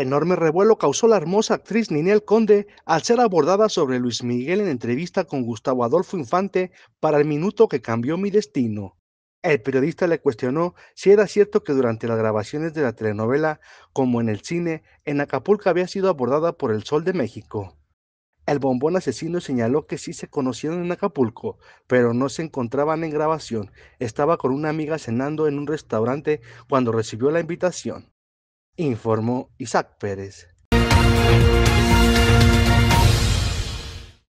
Enorme revuelo causó la hermosa actriz Ninel Conde al ser abordada sobre Luis Miguel en entrevista con Gustavo Adolfo Infante para el minuto que cambió mi destino. El periodista le cuestionó si era cierto que durante las grabaciones de la telenovela, como en el cine, en Acapulco había sido abordada por el Sol de México. El bombón asesino señaló que sí se conocieron en Acapulco, pero no se encontraban en grabación. Estaba con una amiga cenando en un restaurante cuando recibió la invitación informó Isaac Pérez.